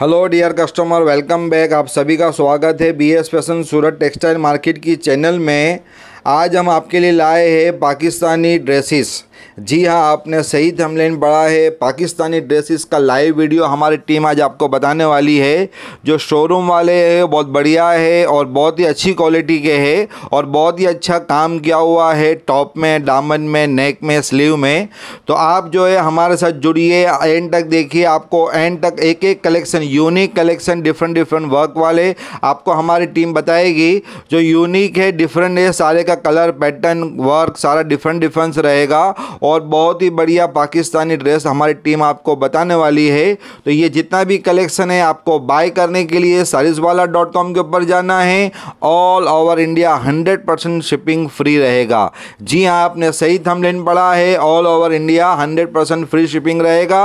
hello dear customer welcome back आप सभी का स्वागत है B S fashion Surat textile market की चैनल में आज हम आपके लिए लाए हैं पाकिस्तानी ड्रेसेस जी हाँ आपने सही लेन पढ़ा है पाकिस्तानी ड्रेसेस का लाइव वीडियो हमारी टीम आज आपको बताने वाली है जो शोरूम वाले हैं बहुत बढ़िया है और बहुत ही अच्छी क्वालिटी के है और बहुत ही अच्छा काम किया हुआ है टॉप में दामन में नेक में स्लीव में तो आप जो है हमारे साथ जुड़िए एंड तक देखिए आपको एंड तक एक एक collection unique collection different different work वाले आपको हमारी टीम बताएगी जो यूनिक है डिफरेंट है सारे का कलर पैटर्न वर्क सारा डिफरेंट डिफरेंस रहेगा और बहुत ही बढ़िया पाकिस्तानी ड्रेस हमारी टीम आपको बताने वाली है तो ये जितना भी कलेक्शन है आपको बाय करने के लिए सारिसवाला डॉट कॉम के ऊपर जाना है all over India hundred percent shipping free रहेगा जी हाँ आपने सही थमलेन पढ़ा है all over India hundred percent free shipping रहेगा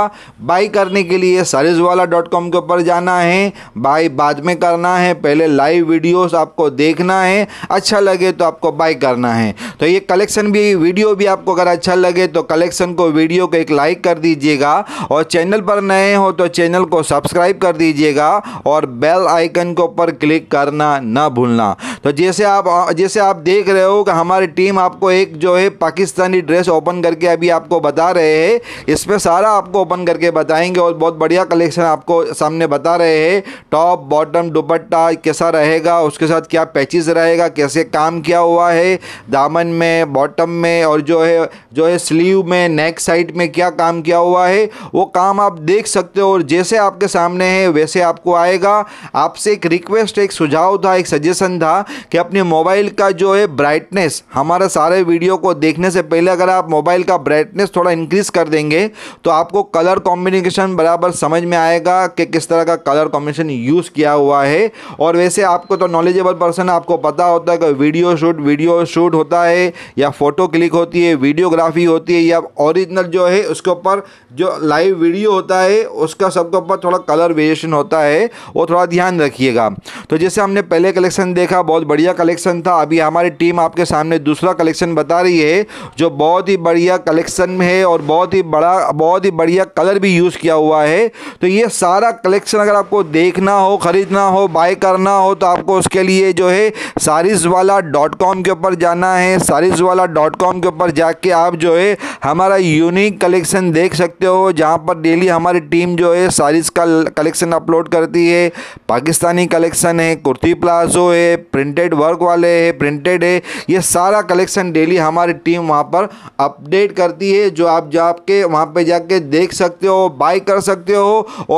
बाई करने के लिए सारिसवाला डॉट कॉम के ऊपर जाना है बाई बाद में करना है पहले लाइव वीडियोस आपको देखना है अच्छा लगे तो आपको बाई करना है तो ये कलेक्शन भी वीडियो भी आपको अगर अच्छा लगे लगे तो कलेक्शन को वीडियो को एक लाइक कर दीजिएगा और चैनल पर नए हो तो चैनल को सब्सक्राइब कर दीजिएगा और बेल आइकन के ऊपर क्लिक करना ना भूलना तो जैसे आप जैसे आप देख रहे हो कि हमारी टीम आपको एक जो है पाकिस्तानी ड्रेस ओपन करके अभी आपको बता रहे हैं इसमें सारा आपको ओपन करके बताएंगे और बहुत बढ़िया कलेक्शन आपको सामने बता रहे हैं टॉप बॉटम दुपट्टा कैसा रहेगा उसके साथ क्या पैचेस रहेगा कैसे काम किया हुआ है दामन में बॉटम में और जो है जो है स्लीव में नेक साइड में क्या काम किया हुआ है वो काम आप देख सकते हो और जैसे आपके सामने है वैसे आपको आएगा आपसे एक रिक्वेस्ट एक सुझाव था एक सजेशन था कि अपने मोबाइल का जो है ब्राइटनेस हमारा सारे वीडियो को देखने से पहले अगर आप मोबाइल का ब्राइटनेस थोड़ा इंक्रीज़ कर देंगे तो आपको कलर कॉम्बिनेशन बराबर समझ में आएगा कि किस तरह का कलर कॉम्बिनेशन यूज़ किया हुआ है और वैसे आपको तो नॉलेजेबल पर्सन आपको पता होता है कि वीडियो शूट वीडियो शूट होता है या फ़ोटो क्लिक होती है वीडियोग्राफी हो होती है या ओरिजिनल जो है उसके ऊपर जो लाइव वीडियो होता है उसका सबके ऊपर थोड़ा कलर वेरिएशन होता है वो थोड़ा ध्यान रखिएगा तो जैसे हमने पहले कलेक्शन देखा बहुत बढ़िया कलेक्शन था अभी हमारी टीम आपके सामने दूसरा कलेक्शन बता रही है जो बहुत ही बढ़िया कलेक्शन है और बहुत ही बड़ा बहुत ही बढ़िया कलर भी यूज़ किया हुआ है तो ये सारा कलेक्शन अगर आपको देखना हो ख़रीदना हो बाय करना हो तो आपको उसके लिए जो है सारिस वाला डॉट कॉम के ऊपर जाना है सारिस वाला डॉट कॉम के ऊपर जाके आप जो है हमारा यूनिक कलेक्शन देख सकते हो जहाँ पर डेली हमारी टीम जो है साड़ीज़ का कलेक्शन अपलोड करती है पाकिस्तानी कलेक्शन है कुर्ती प्लाजो है प्रिंटेड वर्क वाले है प्रिंटेड है ये सारा कलेक्शन डेली हमारी टीम वहाँ पर अपडेट करती है जो आप जाके वहाँ पर जाके देख सकते हो बाई कर सकते हो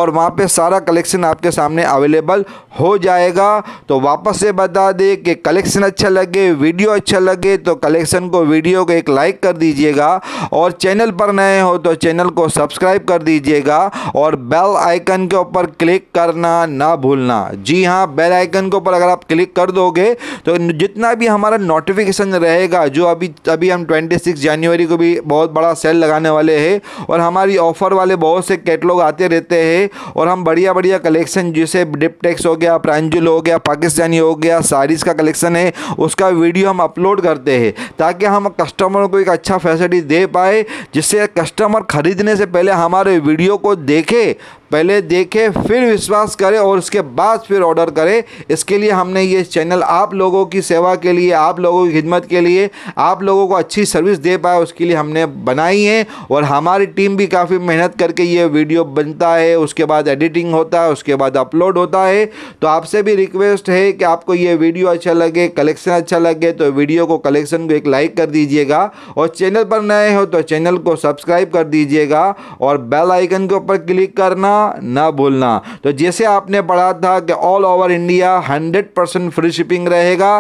और वहाँ पर सारा कलेक्शन आपके सामने अवेलेबल हो जाएगा तो वापस से बता दें कि कलेक्शन अच्छा लगे वीडियो अच्छा लगे तो कलेक्शन को वीडियो को एक लाइक कर दीजिएगा दीजिएगा और चैनल पर नए हो तो चैनल को सब्सक्राइब कर दीजिएगा और बेल आइकन के ऊपर क्लिक करना ना भूलना जी हाँ बेल आइकन के ऊपर अगर आप क्लिक कर दोगे तो जितना भी हमारा नोटिफिकेशन रहेगा जो अभी अभी हम 26 जनवरी को भी बहुत बड़ा सेल लगाने वाले हैं और हमारी ऑफ़र वाले बहुत से कैटलॉग आते रहते हैं और हम बढ़िया बढ़िया कलेक्शन जैसे डिपटेक्स हो गया प्रांजुल हो गया पाकिस्तानी हो गया सारीज का कलेक्शन है उसका वीडियो हम अपलोड करते हैं ताकि हम कस्टमर को एक अच्छा फैसिलिटी दे पाए जिससे कस्टमर ख़रीदने से पहले हमारे वीडियो को देखे पहले देखें फिर विश्वास करें और उसके बाद फिर ऑर्डर करें इसके लिए हमने ये चैनल आप लोगों की सेवा के लिए आप लोगों की खिदमत के लिए आप लोगों को अच्छी सर्विस दे पाए उसके लिए हमने बनाई है और हमारी टीम भी काफ़ी मेहनत करके ये वीडियो बनता है उसके बाद एडिटिंग होता है उसके बाद अपलोड होता है तो आपसे भी रिक्वेस्ट है कि आपको ये वीडियो अच्छा लगे कलेक्शन अच्छा लगे तो वीडियो को कलेक्शन को एक लाइक कर दीजिएगा और चैनल पर नए हो तो चैनल को सब्सक्राइब कर दीजिएगा और बेल आइकन के ऊपर क्लिक करना ना बोलना तो जैसे आपने पढ़ा था कि all over India 100 percent free shipping रहेगा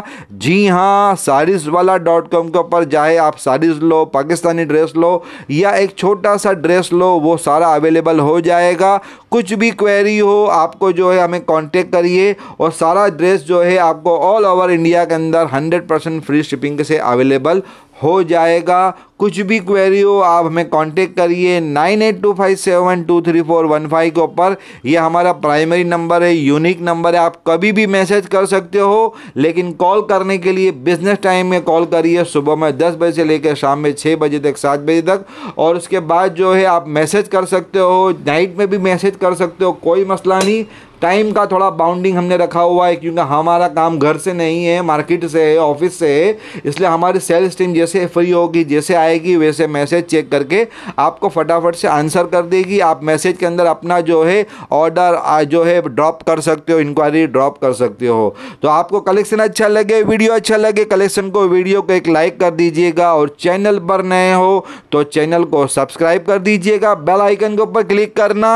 जी हाँ सारिस वाला डॉट कॉम के ऊपर चाहे आप सारिस लो पाकिस्तानी ड्रेस लो या एक छोटा सा ड्रेस लो वो सारा अवेलेबल हो जाएगा कुछ भी क्वेरी हो आपको जो है हमें कॉन्टेक्ट करिए और सारा ड्रेस जो है आपको ऑल ओवर इंडिया के अंदर हंड्रेड परसेंट फ्री शिपिंग से अवेलेबल हो जाएगा कुछ भी क्वेरी हो आप हमें कांटेक्ट करिए nine eight two five seven two three four one five के ऊपर यह हमारा प्राइमरी नंबर है यूनिक नंबर है आप कभी भी मैसेज कर सकते हो लेकिन कॉल करने के लिए बिजनेस टाइम में कॉल करिए सुबह में दस बजे से लेकर शाम में छः बजे तक सात बजे तक और उसके बाद जो है आप मैसेज कर सकते हो नाइट में भी मैसेज कर सकते हो कोई मसला नहीं टाइम का थोड़ा बाउंडिंग हमने रखा हुआ है क्योंकि हमारा काम घर से नहीं है मार्केट से है ऑफिस से है इसलिए हमारी सेल्स टीम जैसे फ्री होगी जैसे आएगी वैसे मैसेज चेक करके आपको फटाफट से आंसर कर देगी आप मैसेज के अंदर अपना जो है ऑर्डर जो है ड्रॉप कर सकते हो इंक्वायरी ड्रॉप कर सकते हो तो आपको कलेक्शन अच्छा लगे वीडियो अच्छा लगे कलेक्शन को वीडियो को एक लाइक कर दीजिएगा और चैनल पर नए हो तो चैनल को सब्सक्राइब कर दीजिएगा बेल आइकन के ऊपर क्लिक करना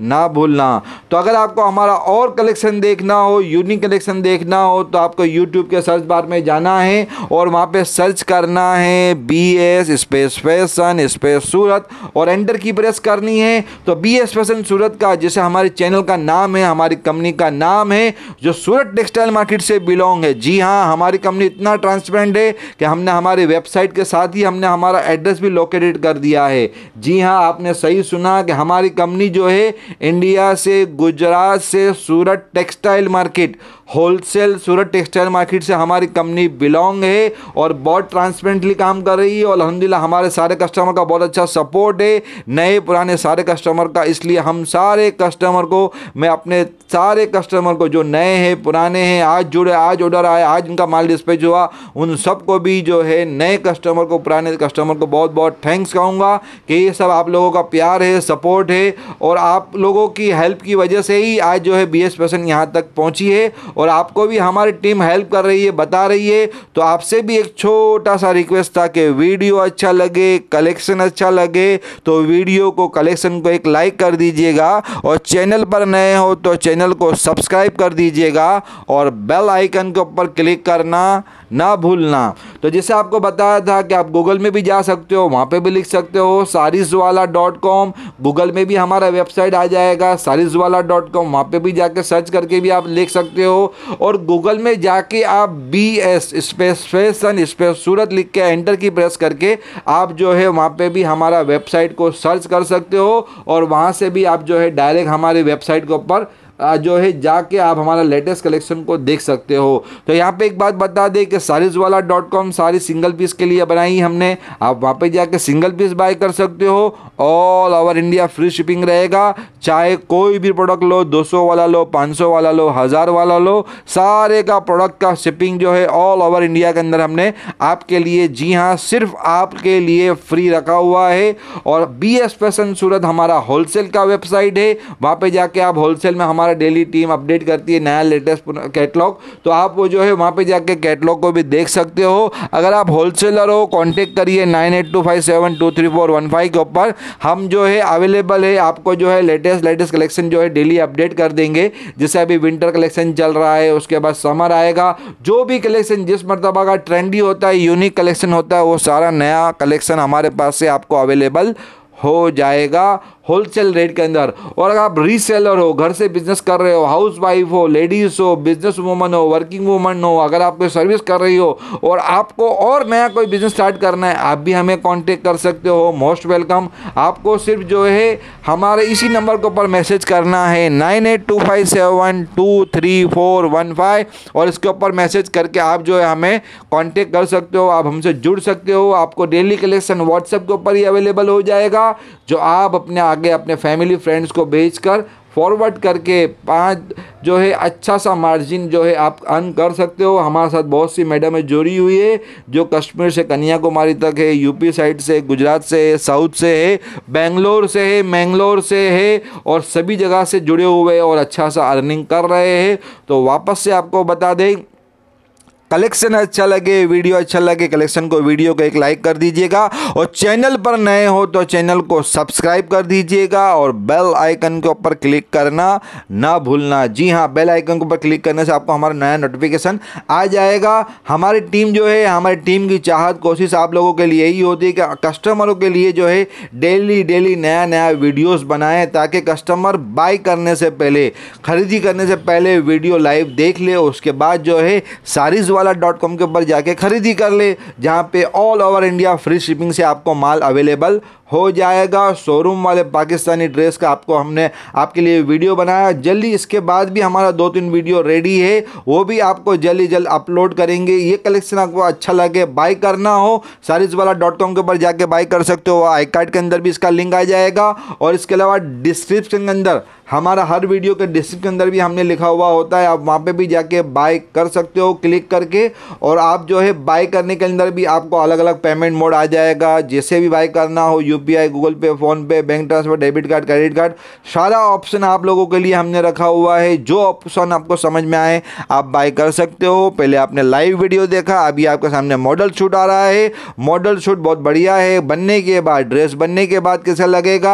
ना भूलना तो अगर आपको हमारा और कलेक्शन देखना हो यूनिक कलेक्शन देखना हो तो आपको यूट्यूब के सर्च बार में जाना है और वहाँ पे सर्च करना है B S space fashion space Surat और एंटर की प्रेस करनी है तो बी एस फैशन सूरत का जैसे हमारे चैनल का नाम है हमारी कंपनी का नाम है जो सूरत टेक्सटाइल मार्केट से बिलोंग है जी हाँ हमारी कंपनी इतना ट्रांसपेरेंट है कि हमने हमारी वेबसाइट के साथ ही हमने हमारा एड्रेस भी लोकेटेड कर दिया है जी हाँ आपने सही सुना कि हमारी कंपनी जो है इंडिया से गुजरात से Surat textile market wholesale Surat textile market से हमारी कंपनी बिलोंग है और बहुत ट्रांसपेरेंटली काम कर रही है और अलहमदिल्ला हमारे सारे कस्टमर का बहुत अच्छा सपोर्ट है नए पुराने सारे कस्टमर का इसलिए हम सारे कस्टमर को मैं अपने सारे कस्टमर को जो नए हैं पुराने हैं आज जुड़े आज ऑर्डर आए आज इनका माल डिस्पेज हुआ उन सबको भी जो है नए कस्टमर को पुराने कस्टमर को बहुत बहुत थैंक्स कहूँगा कि ये सब आप लोगों का प्यार है सपोर्ट है और आप लोगों की हेल्प की वजह से ही आज जो है बी एस यहाँ तक पहुँची है और आपको भी हमारी टीम हेल्प कर रही है बता रही है तो आपसे भी एक छोटा सा रिक्वेस्ट था कि वीडियो अच्छा लगे कलेक्शन अच्छा लगे तो वीडियो को कलेक्शन को एक लाइक कर दीजिएगा और चैनल पर नए हो तो चैनल को सब्सक्राइब कर दीजिएगा और बेल आइकन के ऊपर क्लिक करना ना भूलना तो जैसे आपको बताया था कि आप गूगल में भी जा सकते हो वहाँ पे भी लिख सकते हो सारिजवाला डॉट कॉम गूगल में भी हमारा वेबसाइट आ जाएगा सारिजवाला डॉट कॉम वहाँ पर भी जाके सर्च करके भी आप लिख सकते हो और गूगल में जाके आप B S space fashion space Surat लिख के एंटर की प्रेस करके आप जो है वहाँ पे भी हमारा वेबसाइट को सर्च कर सकते हो और वहाँ से भी आप जो है डायरेक्ट हमारे वेबसाइट के ऊपर जो है जाके आप हमारा लेटेस्ट कलेक्शन को देख सकते हो तो यहाँ पे एक बात बता दें कि सारीजवाला वाला dot com sari single piece के लिए बनाई हमने आप वहाँ पे जाके सिंगल पीस बाय कर सकते हो all over India free shipping रहेगा चाहे कोई भी प्रोडक्ट लो 200 वाला लो 500 वाला लो हज़ार वाला लो सारे का प्रोडक्ट का शिपिंग जो है ऑल ओवर इंडिया के अंदर हमने आपके लिए जी हाँ सिर्फ आपके लिए फ्री रखा हुआ है और बी एस फैशन सूरत हमारा होलसेल का वेबसाइट है वहाँ पर जाके आप होलसेल में हमारा हमारा डेली टीम अपडेट करती है नया लेटेस्ट कैटलॉग तो आप वो जो है वहाँ पे जाके कैटलॉग को भी देख सकते हो अगर आप होलसेलर हो कांटेक्ट करिए nine eight two five seven two three four one five के ऊपर हम जो है अवेलेबल है आपको जो है लेटेस्ट लेटेस्ट कलेक्शन जो है डेली अपडेट कर देंगे जैसे अभी विंटर कलेक्शन चल रहा है उसके बाद समर आएगा जो भी कलेक्शन जिस मरतबा का ट्रेंडी होता है यूनिक कलेक्शन होता है वो सारा नया कलेक्शन हमारे पास से आपको अवेलेबल हो जाएगा होलसेल रेट के अंदर और अगर आप रीसेलर हो घर से बिजनेस कर रहे हो हाउस वाइफ हो लेडीज़ हो बिजनेस वूमन हो वर्किंग वूमन हो अगर आप कोई सर्विस कर रही हो और आपको और नया कोई बिजनेस स्टार्ट करना है आप भी हमें कॉन्टेक्ट कर सकते हो मोस्ट वेलकम आपको सिर्फ जो है हमारे इसी नंबर के ऊपर मैसेज करना है nine eight two five seven two three four one five और इसके ऊपर मैसेज करके आप जो है हमें कॉन्टेक्ट कर सकते हो आप हमसे जुड़ सकते हो आपको डेली कलेक्शन व्हाट्सएप के ऊपर ही अवेलेबल हो जाएगा जो आप अपने आगे अपने फैमिली फ्रेंड्स को भेज कर फॉरवर्ड करके पाँच जो है अच्छा सा मार्जिन जो है आप अर्न कर सकते हो हमारे साथ बहुत सी मैडमें जुड़ी हुई है जो कश्मीर से कन्याकुमारी तक है यूपी साइड से गुजरात से है साउथ से है बेंगलोर से है मैंगलोर से है और सभी जगह से जुड़े हुए और अच्छा सा अर्निंग कर रहे हैं तो वापस से आपको बता दें कलेक्शन अच्छा लगे वीडियो अच्छा लगे कलेक्शन को वीडियो को एक लाइक कर दीजिएगा और चैनल पर नए हो तो चैनल को सब्सक्राइब कर दीजिएगा और बेल आइकन के ऊपर क्लिक करना ना भूलना जी हाँ बेल आइकन के ऊपर क्लिक करने से आपको हमारा नया नोटिफिकेशन आ जाएगा हमारी टीम जो है हमारी टीम की चाहत कोशिश आप लोगों के लिए यही होती है कि कस्टमरों के लिए जो है डेली डेली नया नया वीडियोस बनाएं ताकि कस्टमर बाय करने से पहले खरीदी करने से पहले वीडियो लाइव देख ले उसके बाद जो है सारीज वाला वाला डॉट कॉम के ऊपर जाके ख़रीदी कर ले जहाँ पे all over India free shipping से आपको माल अवेलेबल हो जाएगा शोरूम वाले पाकिस्तानी ड्रेस का आपको हमने आपके लिए वीडियो बनाया जल्दी इसके बाद भी हमारा दो तीन वीडियो रेडी है वो भी आपको जल्दी जल्द अपलोड करेंगे ये कलेक्शन आपको अच्छा लगे बाई करना हो सारिस वाला डॉट कॉम के ऊपर जाके बाई कर सकते हो आई कार्ड के अंदर भी इसका लिंक आ जाएगा और इसके अलावा डिस्क्रिप्शन के अंदर हमारा हर वीडियो के डिस्क्रिप्शन के अंदर भी हमने लिखा हुआ होता है आप वहाँ पे भी जाके बाय कर सकते हो क्लिक करके और आप जो है बाय करने के अंदर भी आपको अलग अलग पेमेंट मोड आ जाएगा जैसे भी बाय करना हो UPI Google Pay PhonePe bank transfer debit card credit card सारा ऑप्शन आप लोगों के लिए हमने रखा हुआ है जो ऑप्शन आपको समझ में आए आप बाय कर सकते हो पहले आपने लाइव वीडियो देखा अभी आपके सामने मॉडल शूट आ रहा है मॉडल शूट बहुत बढ़िया है बनने के बाद ड्रेस बनने के बाद कैसा लगेगा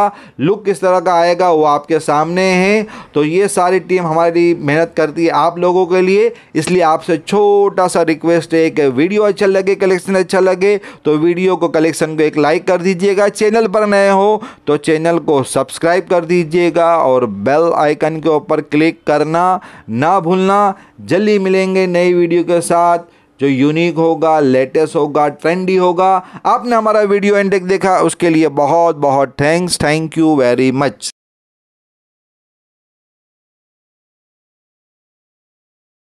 लुक किस तरह का आएगा वो आपके सामने है तो ये सारी टीम हमारी मेहनत करती है आप लोगों के लिए इसलिए आपसे छोटा सा रिक्वेस्ट है कि वीडियो अच्छा लगे कलेक्शन अच्छा लगे तो वीडियो को कलेक्शन को एक लाइक कर दीजिएगा चैनल चैनल पर नए हो तो चैनल को सब्सक्राइब कर दीजिएगा और बेल आइकन के ऊपर क्लिक करना ना भूलना जल्दी मिलेंगे नई वीडियो के साथ जो यूनिक होगा लेटेस्ट होगा ट्रेंडी होगा आपने हमारा वीडियो एंड तक देखा उसके लिए बहुत बहुत thanks thank you very much